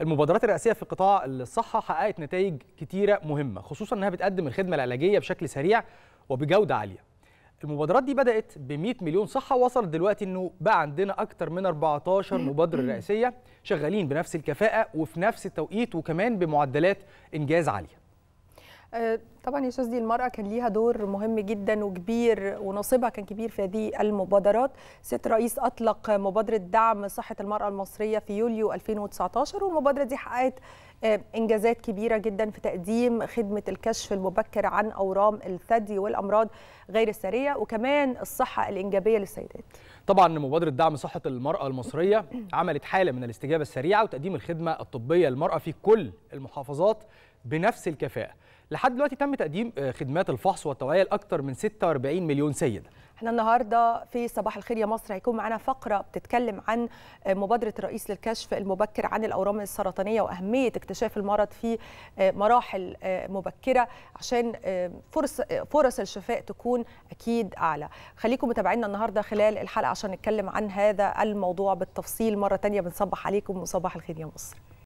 المبادرات الرئاسيه في قطاع الصحه حققت نتائج كتيره مهمه خصوصا انها بتقدم الخدمه العلاجيه بشكل سريع وبجوده عاليه المبادرات دي بدات ب 100 مليون صحه وصلت دلوقتي انه بقى عندنا اكتر من 14 مبادره رئاسيه شغالين بنفس الكفاءه وفي نفس التوقيت وكمان بمعدلات انجاز عاليه آه، طبعا يا استاذ دي المراه كان ليها دور مهم جدا وكبير ونصيبها كان كبير في هذه المبادرات ست الرئيس اطلق مبادره دعم صحه المراه المصريه في يوليو 2019 والمبادره دي حققت آه، انجازات كبيره جدا في تقديم خدمه الكشف المبكر عن اورام الثدي والامراض غير الساريه وكمان الصحه الانجابيه للسيدات طبعا مبادره دعم صحه المراه المصريه عملت حاله من الاستجابه السريعه وتقديم الخدمه الطبيه للمراه في كل المحافظات بنفس الكفاءه لحد دلوقتي تم تقديم آه، خدمات الفحص والتوعيه لاكثر من 46 مليون سيد احنا النهارده في صباح الخير يا مصر هيكون معانا فقره بتتكلم عن آه، مبادره الرئيس للكشف المبكر عن الاورام السرطانيه واهميه اكتشاف المرض في آه، مراحل مبكره عشان فرص فرص الشفاء تكون اكيد اعلى خليكم متابعينا النهارده خلال الحلقه عشان نتكلم عن هذا الموضوع بالتفصيل مره ثانيه بنصبح عليكم وصباح الخير يا مصر